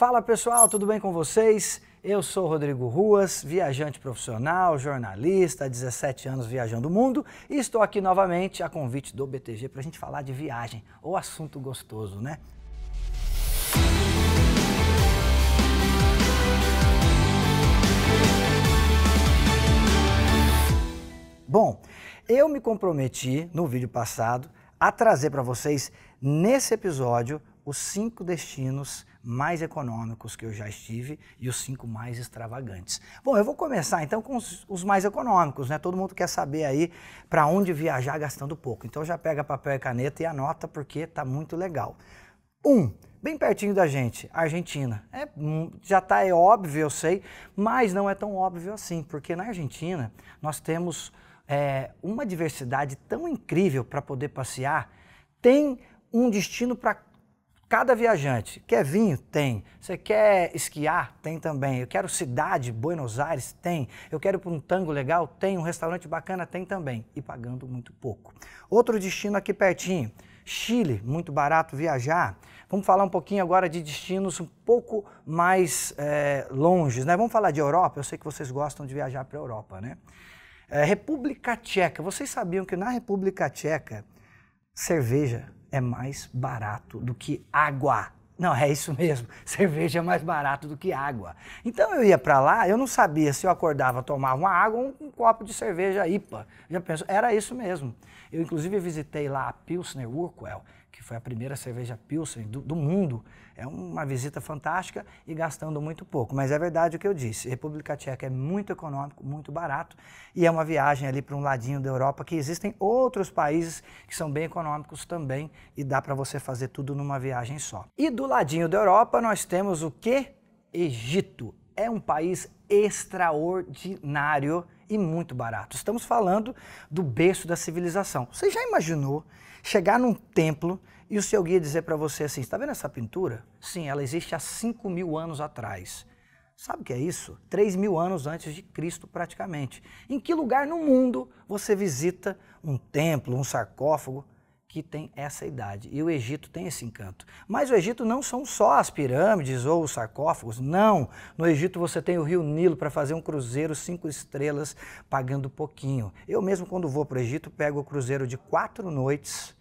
Fala pessoal, tudo bem com vocês? Eu sou Rodrigo Ruas, viajante profissional, jornalista, há 17 anos viajando o mundo e estou aqui novamente a convite do BTG para a gente falar de viagem, o assunto gostoso, né? Bom, eu me comprometi no vídeo passado a trazer para vocês nesse episódio os cinco destinos mais econômicos que eu já estive e os cinco mais extravagantes. Bom, eu vou começar então com os, os mais econômicos, né? Todo mundo quer saber aí para onde viajar gastando pouco. Então já pega papel e caneta e anota porque tá muito legal. Um, bem pertinho da gente, Argentina. É, hum, já tá é óbvio, eu sei, mas não é tão óbvio assim, porque na Argentina nós temos é, uma diversidade tão incrível para poder passear, tem um destino para Cada viajante quer vinho? Tem. Você quer esquiar? Tem também. Eu quero cidade, Buenos Aires? Tem. Eu quero para um tango legal? Tem. Um restaurante bacana? Tem também. E pagando muito pouco. Outro destino aqui pertinho. Chile, muito barato viajar. Vamos falar um pouquinho agora de destinos um pouco mais é, longes, né? Vamos falar de Europa. Eu sei que vocês gostam de viajar para a Europa, né? É, República Tcheca. Vocês sabiam que na República Tcheca cerveja é mais barato do que água. Não, é isso mesmo. Cerveja é mais barato do que água. Então eu ia para lá, eu não sabia se eu acordava, tomava uma água ou um, um, copo de cerveja IPA. Já penso, era isso mesmo. Eu inclusive visitei lá a Pilsner Urquell, foi a primeira cerveja Pilsen do, do, mundo. É uma visita fantástica e gastando muito pouco. Mas é verdade o que eu disse: República Tcheca é muito econômico, muito barato e é uma viagem ali para um ladinho da Europa que existem outros países que são bem econômicos também e dá para você fazer tudo numa viagem só. E do ladinho da Europa nós temos o que? Egito. É um país extraordinário e muito barato. Estamos falando do berço da civilização. Você já imaginou chegar num templo e o seu guia dizer para você assim: está vendo essa pintura? Sim, ela existe há 5 mil anos atrás. Sabe o que é isso? 3 mil anos antes de Cristo, praticamente. Em que lugar no mundo você visita um templo, um sarcófago que tem essa idade? E o Egito tem esse encanto. Mas o Egito não são só as pirâmides ou os sarcófagos, não. No Egito você tem o rio Nilo para fazer um cruzeiro cinco estrelas, pagando pouquinho. Eu mesmo, quando vou para o Egito, pego o cruzeiro de quatro noites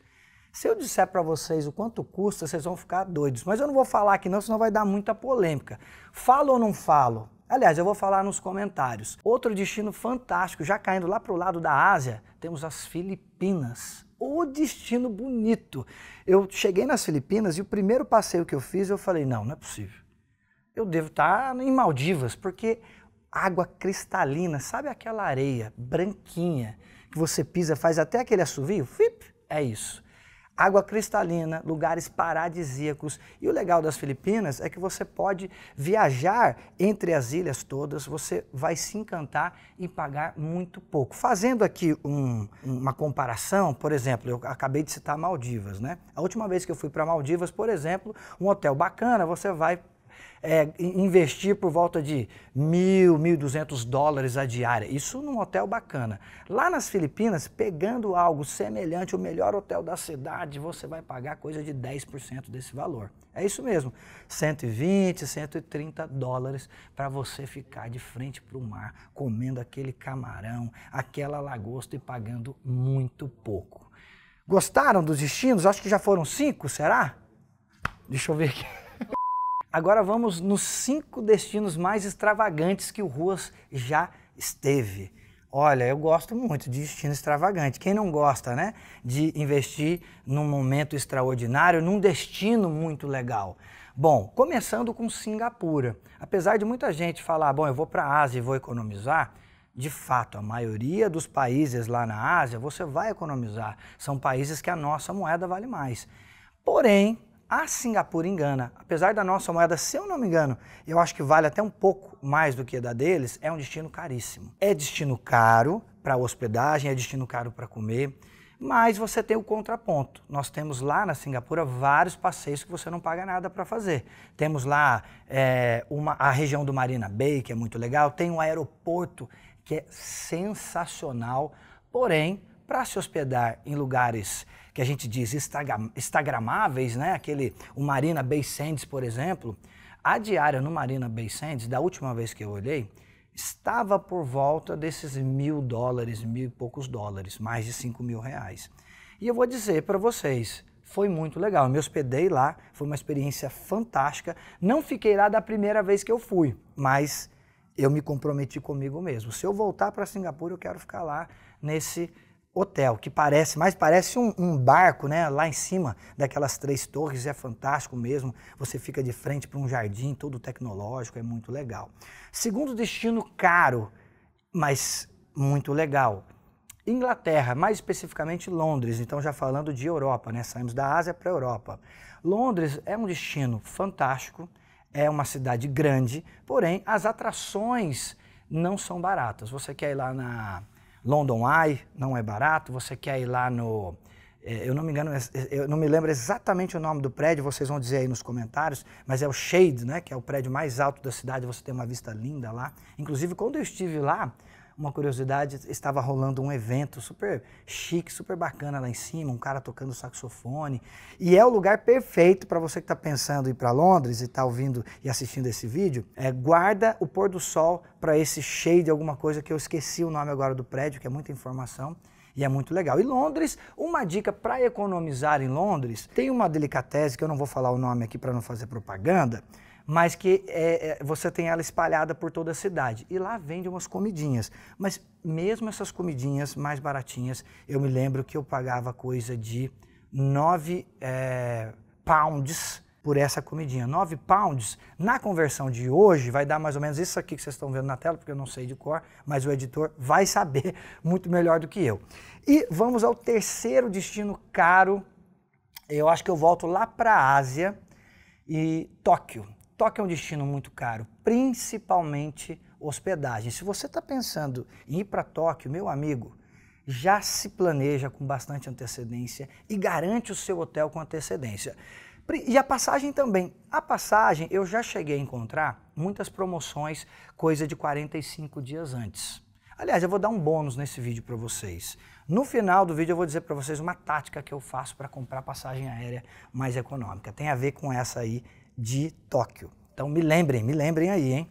se eu disser para vocês o quanto custa, vocês vão ficar doidos. Mas eu não vou falar aqui não, senão vai dar muita polêmica. Falo ou não falo? Aliás, eu vou falar nos comentários. Outro destino fantástico, já caindo lá para o lado da Ásia, temos as Filipinas. O destino bonito. Eu cheguei nas Filipinas e o primeiro passeio que eu fiz, eu falei, não, não é possível. Eu devo estar tá em Maldivas, porque água cristalina, sabe aquela areia branquinha que você pisa, faz até aquele assovio? Fip, é isso água cristalina, lugares paradisíacos. E o legal das Filipinas é que você pode viajar entre as ilhas todas, você vai se encantar e pagar muito pouco. Fazendo aqui um, uma comparação, por exemplo, eu acabei de citar Maldivas, né? A última vez que eu fui para Maldivas, por exemplo, um hotel bacana, você vai é, investir por volta de mil, mil duzentos dólares a diária. Isso num hotel bacana. Lá nas Filipinas, pegando algo semelhante, o melhor hotel da cidade, você vai pagar coisa de 10% desse valor. É isso mesmo, 120, 130 dólares para você ficar de frente para o mar, comendo aquele camarão, aquela lagosta e pagando muito pouco. Gostaram dos destinos? Acho que já foram cinco, será? Deixa eu ver aqui. Agora vamos nos cinco destinos mais extravagantes que o Ruas já esteve. Olha, eu gosto muito de destino extravagante. Quem não gosta, né? De investir num momento extraordinário, num destino muito legal. Bom, começando com Singapura. Apesar de muita gente falar, bom, eu vou para a Ásia e vou economizar, de fato, a maioria dos países lá na Ásia você vai economizar. São países que a nossa moeda vale mais. Porém, a Singapura engana. Apesar da nossa moeda, se eu não me engano, eu acho que vale até um pouco mais do que a da deles, é um destino caríssimo. É destino caro para hospedagem, é destino caro para comer, mas você tem o contraponto. Nós temos lá na Singapura vários passeios que você não paga nada para fazer. Temos lá é, uma, a região do Marina Bay, que é muito legal, tem um aeroporto que é sensacional, porém, para se hospedar em lugares que a gente diz instagramáveis, né? Aquele, o Marina Bay Sands, por exemplo. A diária no Marina Bay Sands, da última vez que eu olhei, estava por volta desses mil dólares, mil e poucos dólares, mais de cinco mil reais. E eu vou dizer para vocês, foi muito legal. Eu me hospedei lá, foi uma experiência fantástica. Não fiquei lá da primeira vez que eu fui, mas eu me comprometi comigo mesmo. Se eu voltar para Singapura, eu quero ficar lá nesse hotel, que parece, mais parece um, um, barco, né? Lá em cima daquelas três torres, é fantástico mesmo. Você fica de frente para um jardim todo tecnológico, é muito legal. Segundo destino caro, mas muito legal. Inglaterra, mais especificamente Londres, então já falando de Europa, né? Saímos da Ásia para a Europa. Londres é um destino fantástico, é uma cidade grande, porém as atrações não são baratas. Você quer ir lá na London Eye, não é barato. Você quer ir lá no. É, eu não me engano, é, é, eu não me lembro exatamente o nome do prédio, vocês vão dizer aí nos comentários, mas é o Shade, né, que é o prédio mais alto da cidade, você tem uma vista linda lá. Inclusive, quando eu estive lá, uma curiosidade, estava rolando um evento super chique, super bacana lá em cima, um cara tocando saxofone. E é o lugar perfeito para você que está pensando em ir para Londres e está ouvindo e assistindo esse vídeo. É, guarda o pôr do sol para esse cheio de alguma coisa que eu esqueci o nome agora do prédio, que é muita informação. E é muito legal. E Londres, uma dica para economizar em Londres, tem uma delicatese que eu não vou falar o nome aqui para não fazer propaganda, mas que é, é, você tem ela espalhada por toda a cidade. E lá vende umas comidinhas. Mas mesmo essas comidinhas mais baratinhas, eu me lembro que eu pagava coisa de 9 é, pounds por essa comidinha. 9 pounds, na conversão de hoje, vai dar mais ou menos isso aqui que vocês estão vendo na tela, porque eu não sei de cor, mas o editor vai saber muito melhor do que eu. E vamos ao terceiro destino caro. Eu acho que eu volto lá para a Ásia e Tóquio. Tóquio é um destino muito caro, principalmente hospedagem. Se você está pensando em ir para Tóquio, meu amigo, já se planeja com bastante antecedência e garante o seu hotel com antecedência. E a passagem também. A passagem, eu já cheguei a encontrar muitas promoções, coisa de 45 dias antes. Aliás, eu vou dar um bônus nesse vídeo para vocês. No final do vídeo eu vou dizer para vocês uma tática que eu faço para comprar passagem aérea mais econômica. Tem a ver com essa aí de Tóquio. Então me lembrem, me lembrem aí, hein?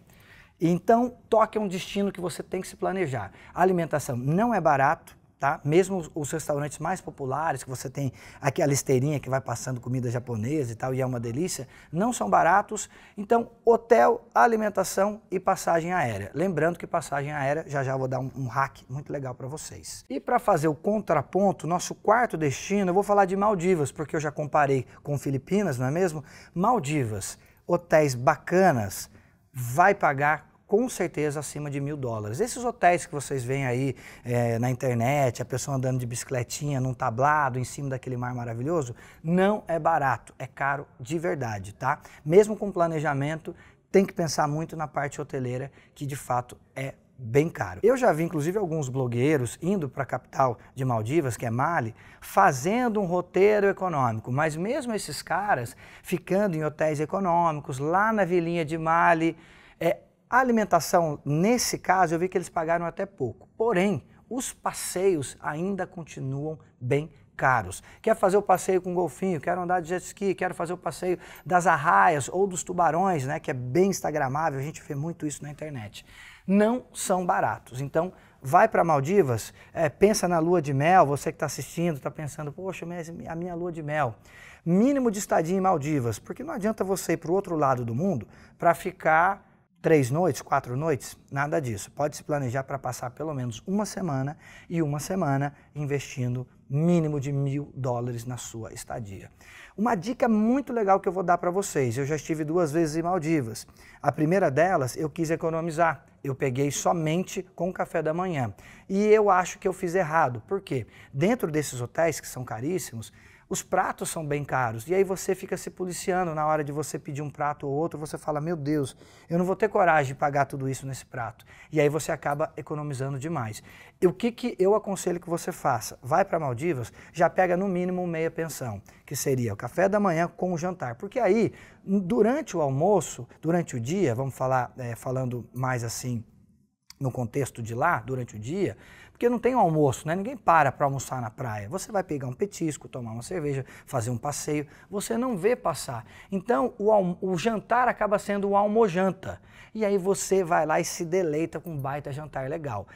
Então, Tóquio é um destino que você tem que se planejar. A alimentação não é barato, tá? Mesmo os, restaurantes mais populares, que você tem aqui a listeirinha que vai passando comida japonesa e tal, e é uma delícia, não são baratos. Então, hotel, alimentação e passagem aérea. Lembrando que passagem aérea, já já vou dar um, um hack muito legal para vocês. E para fazer o contraponto, nosso quarto destino, eu vou falar de Maldivas, porque eu já comparei com Filipinas, não é mesmo? Maldivas, hotéis bacanas, vai pagar com certeza acima de mil dólares. Esses hotéis que vocês veem aí é, na internet, a pessoa andando de bicicletinha num tablado em cima daquele mar maravilhoso, não é barato, é caro de verdade, tá? Mesmo com planejamento, tem que pensar muito na parte hoteleira, que de fato é bem caro. Eu já vi inclusive alguns blogueiros indo para a capital de Maldivas, que é Mali, fazendo um roteiro econômico, mas mesmo esses caras ficando em hotéis econômicos lá na vilinha de Mali, é, a alimentação, nesse caso, eu vi que eles pagaram até pouco. Porém, os passeios ainda continuam bem caros. Quer fazer o passeio com golfinho, quero andar de jet ski, quero fazer o passeio das arraias ou dos tubarões, né, que é bem instagramável, a gente vê muito isso na internet. Não são baratos. Então, vai para Maldivas, é, pensa na lua de mel, você que está assistindo, está pensando, poxa, a minha lua de mel. Mínimo de estadia em Maldivas, porque não adianta você ir para o outro lado do mundo para ficar três noites, quatro noites, nada disso. Pode se planejar para passar pelo menos uma semana e uma semana investindo mínimo de mil dólares na sua estadia. Uma dica muito legal que eu vou dar para vocês. Eu já estive duas vezes em Maldivas. A primeira delas eu quis economizar. Eu peguei somente com o café da manhã. E eu acho que eu fiz errado. Por quê? Dentro desses hotéis que são caríssimos, os pratos são bem caros. E aí você fica se policiando na hora de você pedir um prato ou outro, você fala: "Meu Deus, eu não vou ter coragem de pagar tudo isso nesse prato". E aí você acaba economizando demais. E o que que eu aconselho que você faça? Vai para Maldivas, já pega no mínimo meia pensão, que seria o café da manhã com o jantar. Porque aí, durante o almoço, durante o dia, vamos falar é, falando mais assim, no contexto de lá, durante o dia, porque não tem um almoço, né? Ninguém para para almoçar na praia. Você vai pegar um petisco, tomar uma cerveja, fazer um passeio, você não vê passar. Então, o, o jantar acaba sendo o almojanta. E aí você vai lá e se deleita com um baita jantar legal.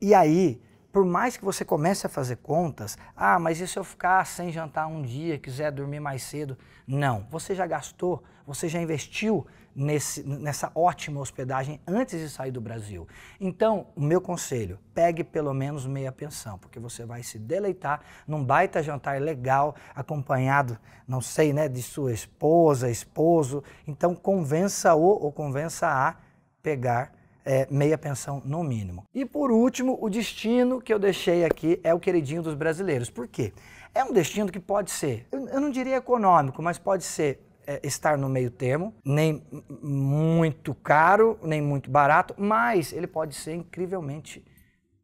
E aí, por mais que você comece a fazer contas, ah, mas e se eu ficar sem jantar um dia, quiser dormir mais cedo? Não, você já gastou, você já investiu nesse, nessa ótima hospedagem antes de sair do Brasil. Então, o meu conselho, pegue pelo menos meia pensão, porque você vai se deleitar num baita jantar legal, acompanhado, não sei, né, de sua esposa, esposo. Então, convença-o ou convença a pegar é, meia pensão no mínimo. E por último, o destino que eu deixei aqui é o queridinho dos brasileiros. Por quê? É um destino que pode ser, eu não diria econômico, mas pode ser é, estar no meio termo, nem muito caro, nem muito barato, mas ele pode ser incrivelmente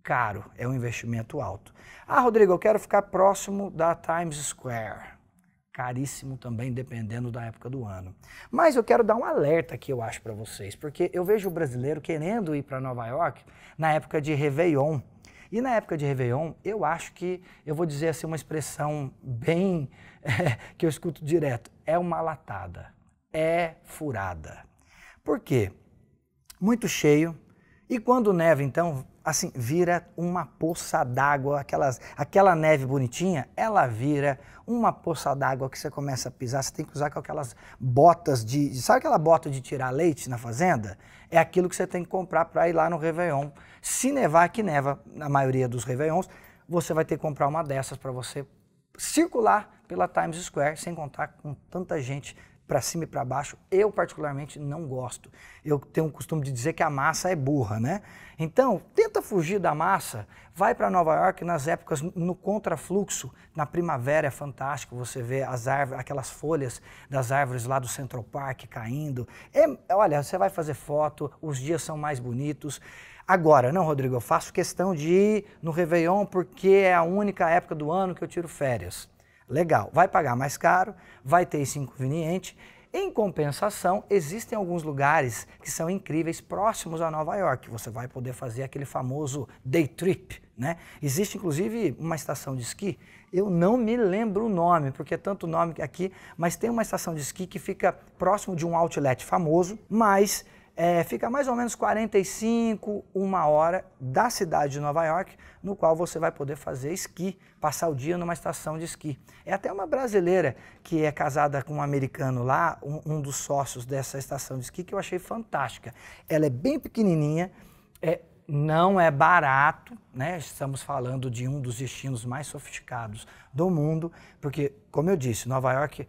caro, é um investimento alto. Ah, Rodrigo, eu quero ficar próximo da Times Square. Caríssimo também, dependendo da época do ano. Mas eu quero dar um alerta aqui, eu acho, para vocês, porque eu vejo o brasileiro querendo ir para Nova York na época de Réveillon e na época de Réveillon, eu acho que, eu vou dizer assim, uma expressão bem é, que eu escuto direto, é uma latada, é furada. Por quê? Muito cheio. E quando neva, então, assim, vira uma poça d'água, aquelas, aquela neve bonitinha, ela vira uma poça d'água que você começa a pisar, você tem que usar com aquelas botas de, sabe aquela bota de tirar leite na fazenda? É aquilo que você tem que comprar para ir lá no Réveillon. Se nevar, que neva na maioria dos Réveillons, você vai ter que comprar uma dessas para você circular pela Times Square, sem contar com tanta gente para cima e para baixo, eu particularmente não gosto. Eu tenho o costume de dizer que a massa é burra, né? Então, tenta fugir da massa, vai para Nova York nas épocas no contrafluxo, na primavera é fantástico, você vê as árvores, aquelas folhas das árvores lá do Central Park caindo. É, olha, você vai fazer foto, os dias são mais bonitos. Agora, não, Rodrigo, eu faço questão de ir no Réveillon porque é a única época do ano que eu tiro férias. Legal, vai pagar mais caro, vai ter esse inconveniente. Em compensação, existem alguns lugares que são incríveis próximos a Nova York. Você vai poder fazer aquele famoso day trip, né? Existe inclusive uma estação de esqui, eu não me lembro o nome, porque é tanto nome aqui, mas tem uma estação de esqui que fica próximo de um outlet famoso, mas é, fica mais ou menos 45, uma hora da cidade de Nova York, no qual você vai poder fazer esqui, passar o dia numa estação de esqui. É até uma brasileira que é casada com um americano lá, um, um dos sócios dessa estação de esqui, que eu achei fantástica. Ela é bem pequenininha, é, não é barato, né? Estamos falando de um dos destinos mais sofisticados do mundo, porque, como eu disse, Nova York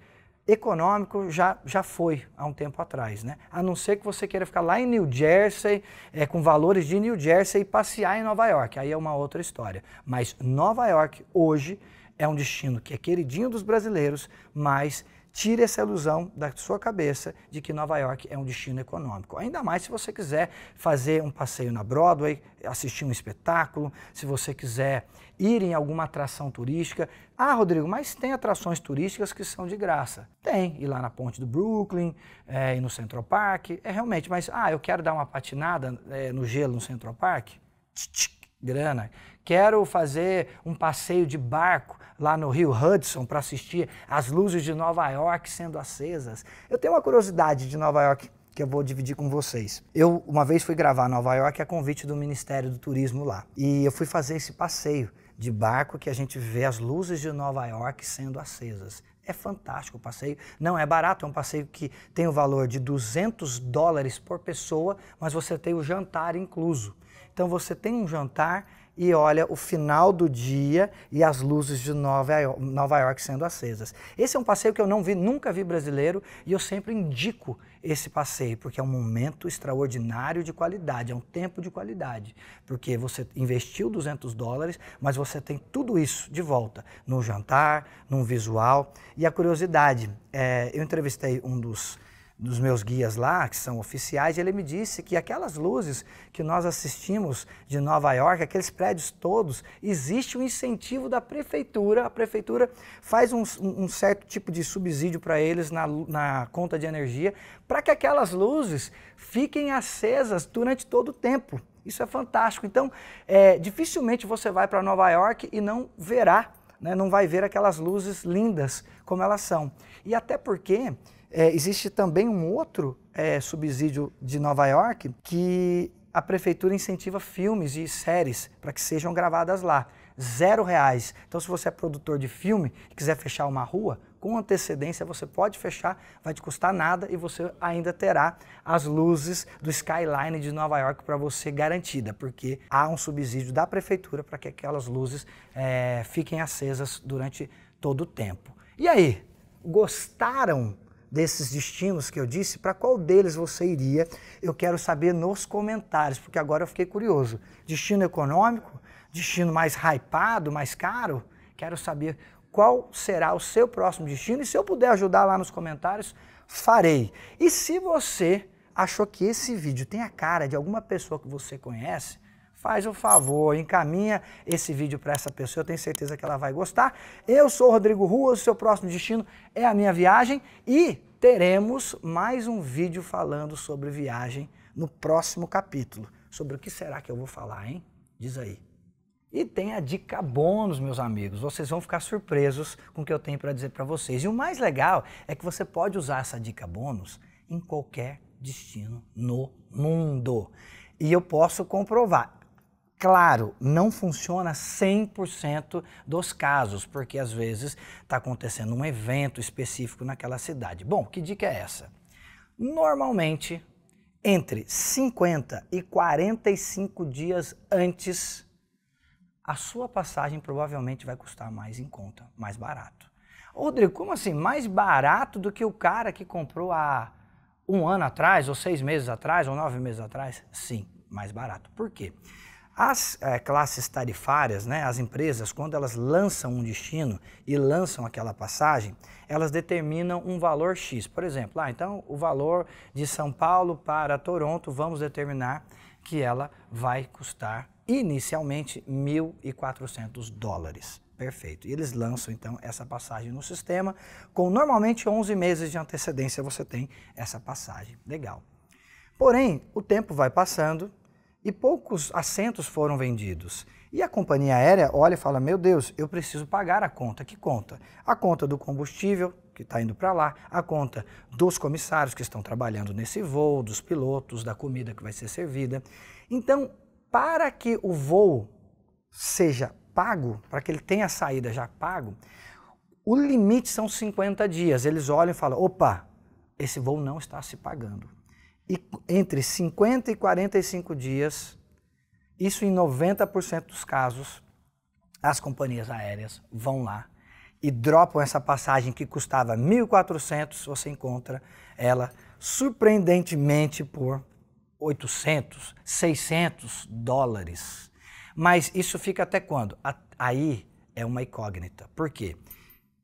econômico já, já foi há um tempo atrás, né? A não ser que você queira ficar lá em New Jersey, é, com valores de New Jersey e passear em Nova York, aí é uma outra história. Mas Nova York hoje é um destino que é queridinho dos brasileiros, mas tire essa ilusão da sua cabeça de que Nova York é um destino econômico. Ainda mais se você quiser fazer um passeio na Broadway, assistir um espetáculo, se você quiser ir em alguma atração turística. Ah, Rodrigo, mas tem atrações turísticas que são de graça. Tem, ir lá na ponte do Brooklyn, é, ir no Central Park, é realmente, mas ah, eu quero dar uma patinada é, no gelo no Central Park. Tch, tch grana. Quero fazer um passeio de barco lá no Rio Hudson para assistir as luzes de Nova York sendo acesas. Eu tenho uma curiosidade de Nova York que eu vou dividir com vocês. Eu uma vez fui gravar Nova York a convite do Ministério do Turismo lá. E eu fui fazer esse passeio de barco que a gente vê as luzes de Nova York sendo acesas. É fantástico o passeio. Não é barato, é um passeio que tem o valor de 200 dólares por pessoa, mas você tem o jantar incluso. Então você tem um jantar e olha o final do dia e as luzes de Nova York, Nova York sendo acesas. Esse é um passeio que eu não vi, nunca vi brasileiro e eu sempre indico esse passeio, porque é um momento extraordinário de qualidade, é um tempo de qualidade, porque você investiu 200 dólares, mas você tem tudo isso de volta, no jantar, num visual e a curiosidade. É, eu entrevistei um dos dos meus guias lá, que são oficiais, ele me disse que aquelas luzes que nós assistimos de Nova York, aqueles prédios todos, existe um incentivo da prefeitura. A prefeitura faz um, um certo tipo de subsídio para eles na, na conta de energia, para que aquelas luzes fiquem acesas durante todo o tempo. Isso é fantástico. Então, é, dificilmente você vai para Nova York e não verá, né, não vai ver aquelas luzes lindas como elas são. E até porque é, existe também um outro é, subsídio de Nova York que a prefeitura incentiva filmes e séries para que sejam gravadas lá. Zero reais. Então, se você é produtor de filme e quiser fechar uma rua, com antecedência você pode fechar, vai te custar nada e você ainda terá as luzes do skyline de Nova York para você garantida, porque há um subsídio da prefeitura para que aquelas luzes é, fiquem acesas durante todo o tempo. E aí, gostaram desses destinos que eu disse, para qual deles você iria? Eu quero saber nos comentários, porque agora eu fiquei curioso. Destino econômico? Destino mais hypado, mais caro? Quero saber qual será o seu próximo destino e se eu puder ajudar lá nos comentários, farei. E se você achou que esse vídeo tem a cara de alguma pessoa que você conhece, faz o favor, encaminha esse vídeo para essa pessoa, eu tenho certeza que ela vai gostar. Eu sou o Rodrigo Rua, o seu próximo destino é a minha viagem e teremos mais um vídeo falando sobre viagem no próximo capítulo. Sobre o que será que eu vou falar, hein? Diz aí. E tem a dica bônus, meus amigos. Vocês vão ficar surpresos com o que eu tenho para dizer para vocês. E o mais legal é que você pode usar essa dica bônus em qualquer destino no mundo. E eu posso comprovar Claro, não funciona 100% dos casos, porque às vezes está acontecendo um evento específico naquela cidade. Bom, que dica é essa? Normalmente, entre 50 e 45 dias antes, a sua passagem provavelmente vai custar mais em conta, mais barato. Rodrigo, como assim? Mais barato do que o cara que comprou há um ano atrás, ou seis meses atrás, ou nove meses atrás? Sim, mais barato. Por quê? As é, classes tarifárias, né, as empresas, quando elas lançam um destino e lançam aquela passagem, elas determinam um valor X. Por exemplo, ah, então o valor de São Paulo para Toronto, vamos determinar que ela vai custar inicialmente 1.400 dólares. Perfeito. E eles lançam então essa passagem no sistema, com normalmente 11 meses de antecedência você tem essa passagem. Legal. Porém, o tempo vai passando, e poucos assentos foram vendidos. E a companhia aérea olha e fala: Meu Deus, eu preciso pagar a conta. Que conta? A conta do combustível que está indo para lá, a conta dos comissários que estão trabalhando nesse voo, dos pilotos, da comida que vai ser servida. Então, para que o voo seja pago, para que ele tenha saída já pago, o limite são 50 dias. Eles olham e falam: opa, esse voo não está se pagando e entre 50 e 45 dias, isso em 90% dos casos, as companhias aéreas vão lá e dropam essa passagem que custava 1.400, você encontra ela surpreendentemente por 800, 600 dólares. Mas isso fica até quando? A, aí é uma incógnita. Por quê?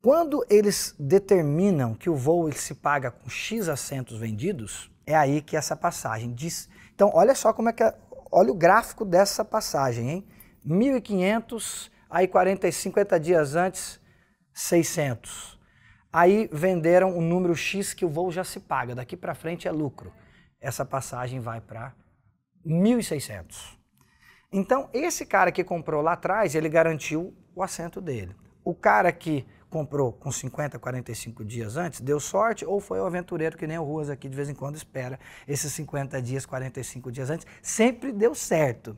Quando eles determinam que o voo ele se paga com X assentos vendidos, é aí que essa passagem diz. Então, olha só como é que é, olha o gráfico dessa passagem, hein? 1500, aí 40, 50 dias antes, 600. Aí venderam um número X que o voo já se paga, daqui para frente é lucro. Essa passagem vai para 1600. Então, esse cara que comprou lá atrás, ele garantiu o assento dele. O cara que comprou com 50, 45 dias antes, deu sorte, ou foi o aventureiro que nem o Ruas aqui de vez em quando espera esses 50 dias, 45 dias antes, sempre deu certo.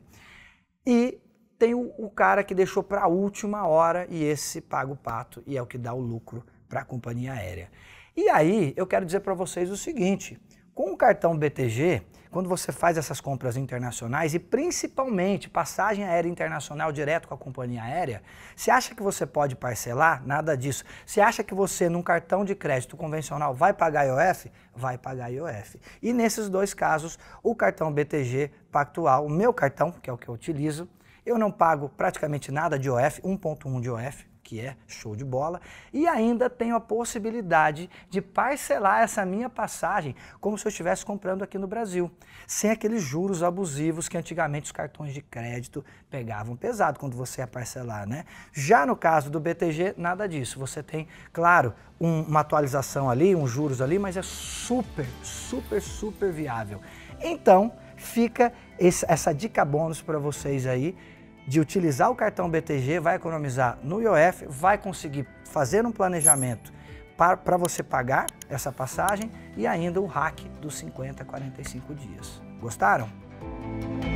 E tem o, o cara que deixou para a última hora e esse paga o pato e é o que dá o lucro para a companhia aérea. E aí eu quero dizer para vocês o seguinte: com o cartão BTG, quando você faz essas compras internacionais e principalmente passagem aérea internacional direto com a companhia aérea, você acha que você pode parcelar? Nada disso. Você acha que você, num cartão de crédito convencional, vai pagar IOF? Vai pagar IOF. E nesses dois casos, o cartão BTG Pactual, o meu cartão, que é o que eu utilizo, eu não pago praticamente nada de IOF, 1,1 de IOF que é show de bola. E ainda tenho a possibilidade de parcelar essa minha passagem como se eu estivesse comprando aqui no Brasil, sem aqueles juros abusivos que antigamente os cartões de crédito pegavam pesado quando você ia parcelar, né? Já no caso do BTG, nada disso. Você tem, claro, um, uma atualização ali, uns juros ali, mas é super, super, super viável. Então, fica essa dica bônus para vocês aí de utilizar o cartão BTG, vai economizar no IOF, vai conseguir fazer um planejamento para você pagar essa passagem e ainda o hack dos 50 a 45 dias. Gostaram?